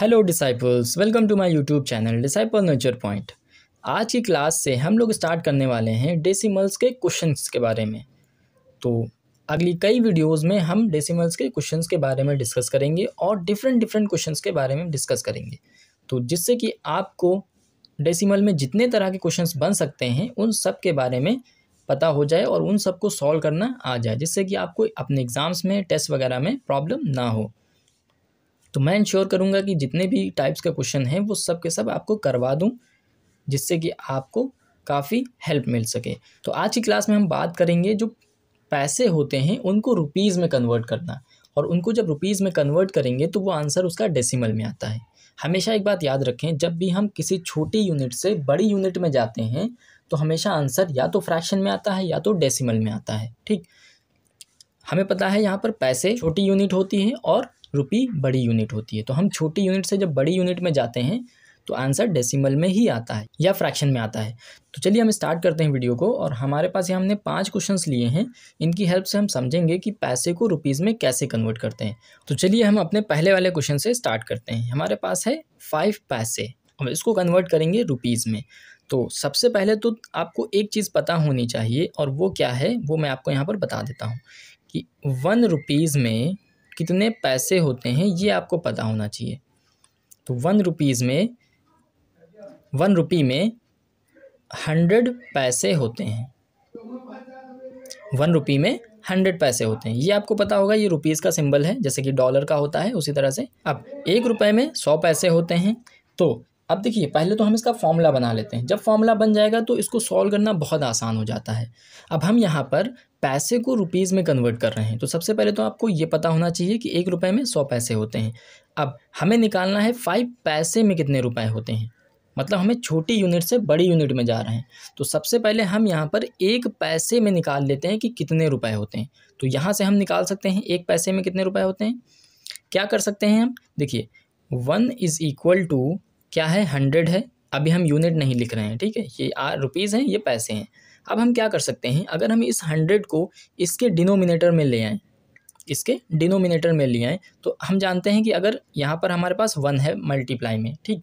hello disciples welcome to my YouTube channel disciple nature point आज की class से हम लोग स्टार्ट करने वाले हैं डेसिमल्स के क्वेश्चंस के बारे में तो अगली कई वीडियोस में हम डेसिमल्स के क्वेश्चंस के बारे में डिस्कस करेंगे और डिफरेंट डिफरेंट क्वेश्चंस के बारे में डिस्कस करेंगे तो जिससे कि आपको डेसीमल में जितने तरह के क्वेश्चन बन सकते हैं उन सब के बारे में पता हो जाए और उन सबको सॉल्व करना आ जाए जिससे कि आपको अपने एग्ज़ाम्स में टेस्ट वगैरह में प्रॉब्लम ना हो तो मैं इंश्योर करूँगा कि जितने भी टाइप्स के क्वेश्चन हैं वो सब के सब आपको करवा दूँ जिससे कि आपको काफ़ी हेल्प मिल सके तो आज की क्लास में हम बात करेंगे जो पैसे होते हैं उनको रुपीज़ में कन्वर्ट करना और उनको जब रुपीज़ में कन्वर्ट करेंगे तो वो आंसर उसका डेसिमल में आता है हमेशा एक बात याद रखें जब भी हम किसी छोटी यूनिट से बड़ी यूनिट में जाते हैं तो हमेशा आंसर या तो फ्रैक्शन में आता है या तो डेसिमल में आता है ठीक हमें पता है यहाँ पर पैसे छोटी यूनिट होती है और रुपी बड़ी यूनिट होती है तो हम छोटी यूनिट से जब बड़ी यूनिट में जाते हैं तो आंसर डेसिमल में ही आता है या फ्रैक्शन में आता है तो चलिए हम स्टार्ट करते हैं वीडियो को और हमारे पास ये हमने पांच क्वेश्चंस लिए हैं इनकी हेल्प से हम समझेंगे कि पैसे को रुपीज़ में कैसे कन्वर्ट करते हैं तो चलिए हम अपने पहले वाले क्वेश्चन से स्टार्ट करते हैं हमारे पास है फाइव पैसे हम इसको कन्वर्ट करेंगे रुपीज़ में तो सबसे पहले तो आपको एक चीज़ पता होनी चाहिए और वो क्या है वो मैं आपको यहाँ पर बता देता हूँ कि वन रुपीज़ में कितने पैसे होते हैं ये आपको पता होना चाहिए तो वन रुपीज़ में वन रुपी में हंड्रेड पैसे होते हैं वन रुपी में हंड्रेड पैसे होते हैं ये आपको पता होगा ये रुपीज़ का सिंबल है जैसे कि डॉलर का होता है उसी तरह से अब एक रुपये में सौ पैसे होते हैं तो अब देखिए पहले तो हम इसका फॉर्मूला बना लेते हैं जब फॉर्मूला बन जाएगा तो इसको सॉल्व करना बहुत आसान हो जाता है अब हम यहाँ पर पैसे को रुपीज़ में कन्वर्ट कर रहे हैं तो सबसे पहले तो आपको ये पता होना चाहिए कि एक रुपये में सौ पैसे होते हैं अब हमें निकालना है फाइव पैसे में कितने रुपये होते हैं मतलब हमें छोटी यूनिट से बड़ी यूनिट में जा रहे हैं तो सबसे पहले हम यहाँ पर एक पैसे में निकाल लेते हैं कि कितने रुपए होते हैं तो यहाँ से हम निकाल सकते हैं एक पैसे में कितने रुपए होते हैं क्या कर सकते हैं हम देखिए वन इज़ इक्वल टू क्या है हंड्रेड है अभी हम यूनिट नहीं लिख रहे हैं ठीक है ये आर रुपीज़ हैं ये पैसे हैं अब हम क्या कर सकते हैं अगर हम इस हंड्रेड को इसके डिनोमिनेटर में ले आएँ इसके डिनोमिनेटर में ले आएँ तो हम जानते हैं कि अगर यहाँ पर हमारे पास वन है मल्टीप्लाई में ठीक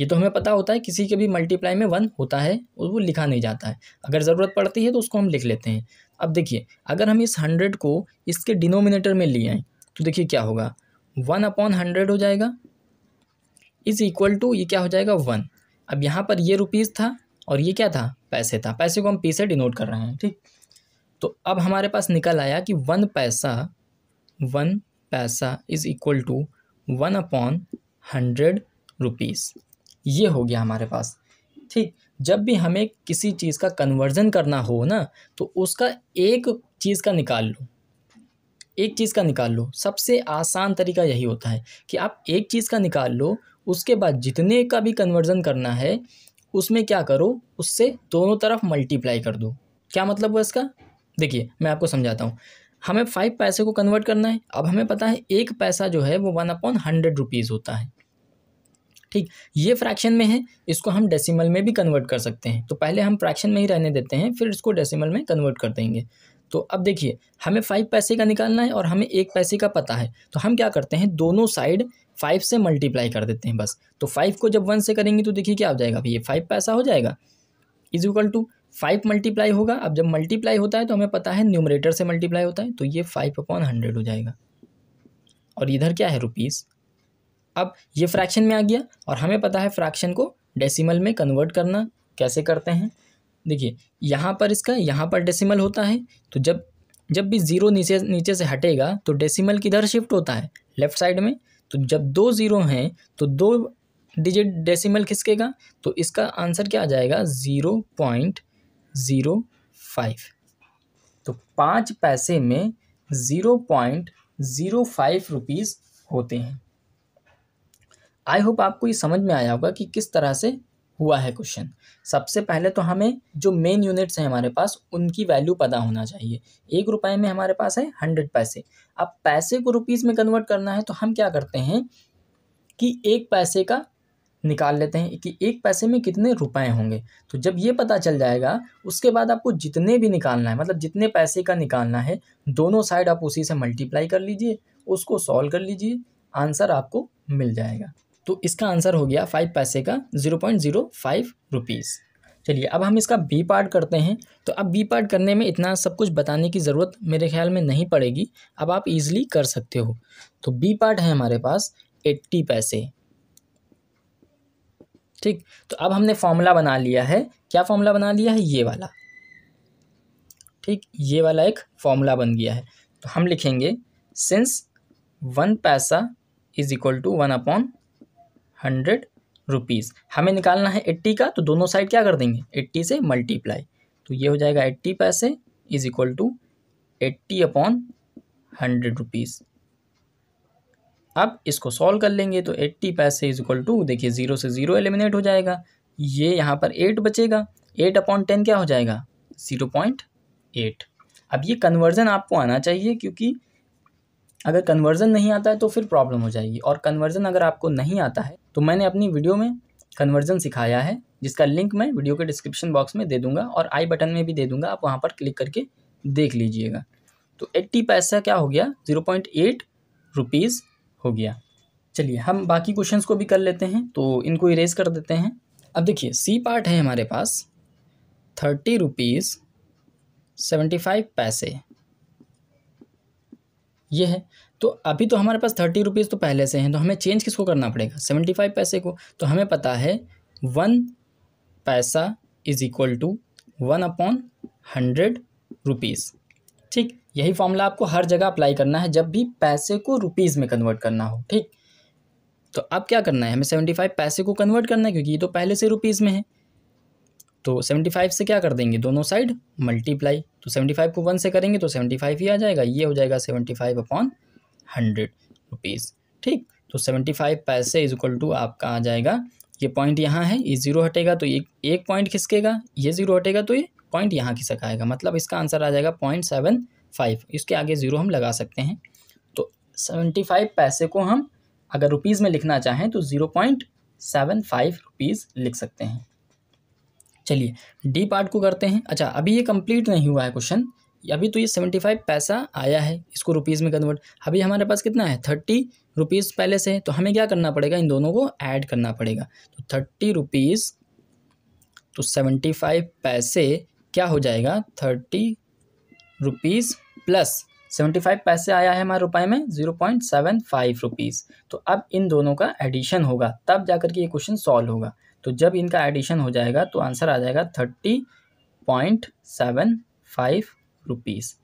ये तो हमें पता होता है किसी के भी मल्टीप्लाई में वन होता है और वो लिखा नहीं जाता है अगर ज़रूरत पड़ती है तो उसको हम लिख लेते हैं अब देखिए अगर हम इस हंड्रेड को इसके डिनोमिनेटर में ले आएँ तो देखिए क्या होगा वन अपॉन हंड्रेड हो जाएगा इज़ इक्वल टू ये क्या हो जाएगा वन अब यहाँ पर ये रुपीज़ था और ये क्या था पैसे था पैसे को हम पी से डिनोट कर रहे हैं ठीक तो अब हमारे पास निकल आया कि वन पैसा वन पैसा is equal to one upon hundred rupees ये हो गया हमारे पास ठीक जब भी हमें किसी चीज़ का कन्वर्जन करना हो ना तो उसका एक चीज़ का निकाल लो एक चीज़ का निकाल लो सबसे आसान तरीका यही होता है कि आप एक चीज़ का निकाल लो उसके बाद जितने का भी कन्वर्जन करना है उसमें क्या करो उससे दोनों तरफ मल्टीप्लाई कर दो क्या मतलब हुआ इसका देखिए मैं आपको समझाता हूँ हमें फाइव पैसे को कन्वर्ट करना है अब हमें पता है एक पैसा जो है वो वन अपॉन हंड्रेड रुपीज़ होता है ठीक ये फ्रैक्शन में है इसको हम डेसिमल में भी कन्वर्ट कर सकते हैं तो पहले हम फ्रैक्शन में ही रहने देते हैं फिर इसको डेसिमल में कन्वर्ट कर देंगे तो अब देखिए हमें फाइव पैसे का निकालना है और हमें एक पैसे का पता है तो हम क्या करते हैं दोनों साइड फाइव से मल्टीप्लाई कर देते हैं बस तो फाइव को जब वन से करेंगे तो देखिए क्या हो जाएगा भैया फाइव पैसा हो जाएगा is equal to five multiply होगा अब जब मल्टीप्लाई होता है तो हमें पता है न्यूमरेटर से मल्टीप्लाई होता है तो ये फाइव अपॉन हंड्रेड हो जाएगा और इधर क्या है रुपीज़ अब ये फ्रैक्शन में आ गया और हमें पता है फ्रैक्शन को डेसिमल में कन्वर्ट करना कैसे करते हैं देखिए यहाँ पर इसका यहाँ पर डेसिमल होता है तो जब जब भी ज़ीरो नीचे नीचे से हटेगा तो डेसिमल किधर शिफ्ट होता है लेफ़्ट साइड में तो जब दो ज़ीरो हैं तो दो डिजिट डेसिमल खिसकेगा तो इसका आंसर क्या आ जाएगा ज़ीरो पॉइंट ज़ीरो फाइव तो पाँच पैसे में zero point zero five rupees होते हैं आई होप आपको ये समझ में आया होगा कि किस तरह से हुआ है क्वेश्चन सबसे पहले तो हमें जो मेन यूनिट्स हैं हमारे पास उनकी वैल्यू पता होना चाहिए एक रुपए में हमारे पास है हंड्रेड पैसे अब पैसे को रुपीज़ में कन्वर्ट करना है तो हम क्या करते हैं कि एक पैसे का निकाल लेते हैं कि एक पैसे में कितने रुपए होंगे तो जब ये पता चल जाएगा उसके बाद आपको जितने भी निकालना है मतलब जितने पैसे का निकालना है दोनों साइड आप उसी से मल्टीप्लाई कर लीजिए उसको सॉल्व कर लीजिए आंसर आपको मिल जाएगा तो इसका आंसर हो गया फाइव पैसे का zero point zero five rupees चलिए अब हम इसका बी पार्ट करते हैं तो अब बी पार्ट करने में इतना सब कुछ बताने की ज़रूरत मेरे ख्याल में नहीं पड़ेगी अब आप इजीली कर सकते हो तो बी पार्ट है हमारे पास एट्टी पैसे ठीक तो अब हमने फॉर्मूला बना लिया है क्या फॉर्मूला बना लिया है ये वाला ठीक ये वाला एक फॉर्मूला बन गया है तो हम लिखेंगे सिंस वन पैसा is equal to one upon hundred rupees हमें निकालना है एट्टी का तो दोनों साइड क्या कर देंगे एट्टी से मल्टीप्लाई तो ये हो जाएगा एट्टी पैसे is equal to eighty upon hundred rupees अब इसको सॉल्व कर लेंगे तो एट्टी पैसे इज इक्वल टू देखिए ज़ीरो से ज़ीरो एलिमिनेट हो जाएगा ये यहाँ पर एट बचेगा एट अपॉन टेन क्या हो जाएगा ज़ीरो पॉइंट एट अब ये कन्वर्ज़न आपको आना चाहिए क्योंकि अगर कन्वर्ज़न नहीं आता है तो फिर प्रॉब्लम हो जाएगी और कन्वर्ज़न अगर आपको नहीं आता है तो मैंने अपनी वीडियो में कन्वर्जन सिखाया है जिसका लिंक मैं वीडियो के डिस्क्रिप्शन बॉक्स में दे दूंगा और आई बटन में भी दे दूंगा आप वहाँ पर क्लिक करके देख लीजिएगा तो एट्टी पैसा क्या हो गया ज़ीरो पॉइंट एट रुपीज़ हो गया चलिए हम बाकी क्वेश्चंस को भी कर लेते हैं तो इनको इरेज कर देते हैं अब देखिए सी पार्ट है हमारे पास थर्टी रुपीज़ सेवेंटी फाइव पैसे ये है तो अभी तो हमारे पास थर्टी रुपीज़ तो पहले से हैं तो हमें चेंज किसको करना पड़ेगा सेवेंटी फाइव पैसे को तो हमें पता है वन पैसा is equal to one upon hundred rupees ठीक यही फॉर्मूला आपको हर जगह अप्लाई करना है जब भी पैसे को रुपीज़ में कन्वर्ट करना हो ठीक तो अब क्या करना है हमें सेवेंटी फाइव पैसे को कन्वर्ट करना है क्योंकि ये तो पहले से रुपीज़ में है तो सेवेंटी फाइव से क्या कर देंगे दोनों साइड मल्टीप्लाई तो सेवेंटी फाइव को वन से करेंगे तो सेवेंटी फाइव ही आ जाएगा ये हो जाएगा seventy five upon hundred rupees ठीक तो सेवेंटी फाइव पैसे इज इक्वल टू आपका आ जाएगा ये पॉइंट यहाँ है ये ज़ीरो हटेगा तो ये एक पॉइंट खिसकेगा ये ज़ीरो हटेगा तो ये पॉइंट यहाँ खिसक आएगा मतलब इसका आंसर आ जाएगा पॉइंट सेवन फाइव इसके आगे ज़ीरो हम लगा सकते हैं तो सेवेंटी फाइव पैसे को हम अगर रुपीज़ में लिखना चाहें तो zero point seven five rupees लिख सकते हैं चलिए डी पार्ट को करते हैं अच्छा अभी ये कंप्लीट नहीं हुआ है क्वेश्चन अभी तो ये सेवेंटी फाइव पैसा आया है इसको रुपीज़ में कन्वर्ट अभी हमारे पास कितना है थर्टी रुपीज़ पहले से है तो हमें क्या करना पड़ेगा इन दोनों को ऐड करना पड़ेगा तो थर्टी रुपीज़ तो सेवेंटी फाइव पैसे क्या हो जाएगा thirty rupees plus seventy five पैसे आया है हमारे रुपए में zero point seven five rupees तो अब इन दोनों का एडिशन होगा तब जाकर के ये क्वेश्चन सॉल्व होगा तो जब इनका एडिशन हो जाएगा तो आंसर आ जाएगा thirty point seven five rupees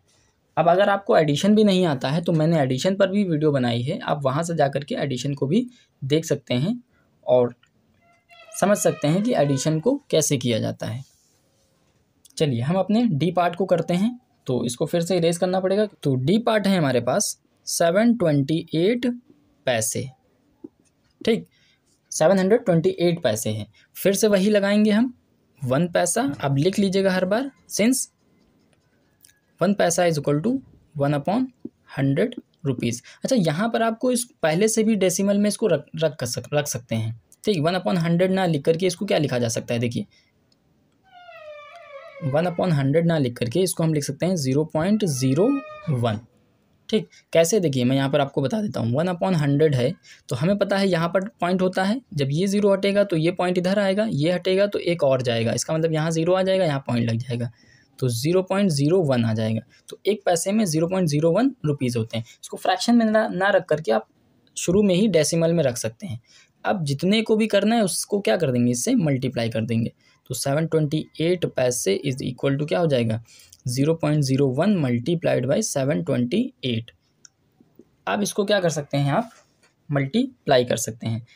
अब अगर आपको एडिशन भी नहीं आता है तो मैंने एडिशन पर भी वीडियो बनाई है आप वहाँ से जा कर के एडिशन को भी देख सकते हैं और समझ सकते हैं कि एडिशन को कैसे किया जाता है चलिए हम अपने डी पार्ट को करते हैं तो इसको फिर से इरेज करना पड़ेगा तो डी पार्ट है हमारे पास सेवन ट्वेंटी एट पैसे ठीक सेवन हंड्रेड ट्वेंटी एट पैसे हैं फिर से वही लगाएंगे हम वन पैसा अब लिख लीजिएगा हर बार सिंस वन पैसा is equal to one upon hundred rupees अच्छा यहाँ पर आपको इस पहले से भी डेसिमल में इसको रख रख रख सकते हैं ठीक वन अपॉन हंड्रेड ना लिख करके इसको क्या लिखा जा सकता है देखिए वन अपॉन हंड्रेड ना लिख करके इसको हम लिख सकते हैं ज़ीरो पॉइंट ज़ीरो वन ठीक कैसे देखिए मैं यहाँ पर आपको बता देता हूँ वन अपॉन हंड्रेड है तो हमें पता है यहाँ पर पॉइंट होता है जब ये ज़ीरो हटेगा तो ये पॉइंट इधर आएगा ये हटेगा तो एक और जाएगा इसका मतलब यहाँ ज़ीरो आ जाएगा यहाँ पॉइंट लग जाएगा तो ज़ीरो पॉइंट ज़ीरो वन आ जाएगा तो एक पैसे में zero point zero one rupees होते हैं इसको फ्रैक्शन में ना ना रख करके आप शुरू में ही डेसिमल में रख सकते हैं अब जितने को भी करना है उसको क्या कर देंगे इससे मल्टीप्लाई कर देंगे तो सेवन ट्वेंटी एट पैसे इज इक्वल टू क्या हो जाएगा zero point zero one multiplied by seven twenty eight अब इसको क्या कर सकते हैं आप मल्टीप्लाई कर सकते हैं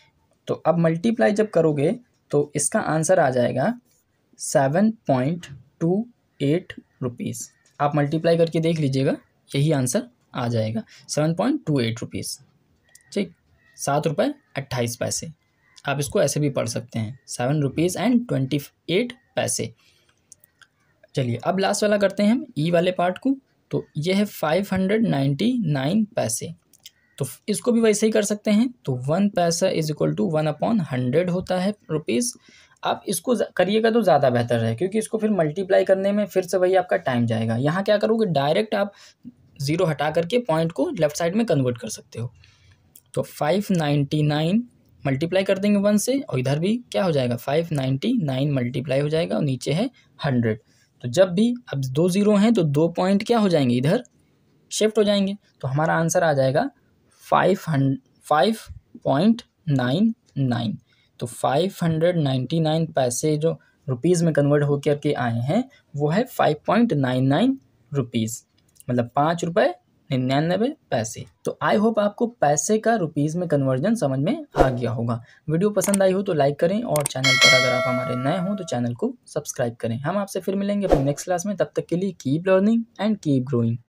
तो अब मल्टीप्लाई जब करोगे तो इसका आंसर आ जाएगा seven point two eight rupees आप मल्टीप्लाई करके देख लीजिएगा यही आंसर आ जाएगा seven point two eight rupees ठीक सात रुपये अट्ठाईस पैसे आप इसको ऐसे भी पढ़ सकते हैं seven rupees and twenty eight पैसे चलिए अब लास्ट वाला करते हैं हम ई e वाले पार्ट को तो ये है फाइव हंड्रेड नाइन्टी नाइन पैसे तो इसको भी वैसे ही कर सकते हैं तो वन पैसा is equal to one upon hundred होता है रुपीज़ आप इसको करिएगा तो ज़्यादा बेहतर है क्योंकि इसको फिर मल्टीप्लाई करने में फिर से वही आपका टाइम जाएगा यहाँ क्या करोगे डायरेक्ट आप ज़ीरो हटा करके पॉइंट को लेफ्ट साइड में कन्वर्ट कर सकते हो तो फाइव नाइन्टी नाइन मल्टीप्लाई कर देंगे वन से और इधर भी क्या हो जाएगा फाइव नाइन्टी नाइन मल्टीप्लाई हो जाएगा और नीचे है हंड्रेड तो जब भी अब दो ज़ीरो हैं तो दो पॉइंट क्या हो जाएंगे इधर शिफ्ट हो जाएंगे तो हमारा आंसर आ जाएगा five hundred five point nine nine तो फाइव हंड्रेड नाइन्टी नाइन पैसे जो रुपीज़ में कन्वर्ट हो करके आए हैं वो है five point nine nine rupees मतलब पाँच रुपये निन्यानवे पैसे तो आई होप आपको पैसे का रुपीज़ में कन्वर्जन समझ में आ गया होगा वीडियो पसंद आई हो तो लाइक करें और चैनल पर अगर आप हमारे नए हों तो चैनल को सब्सक्राइब करें हम आपसे फिर मिलेंगे अपने नेक्स्ट क्लास में तब तक के लिए keep learning and keep growing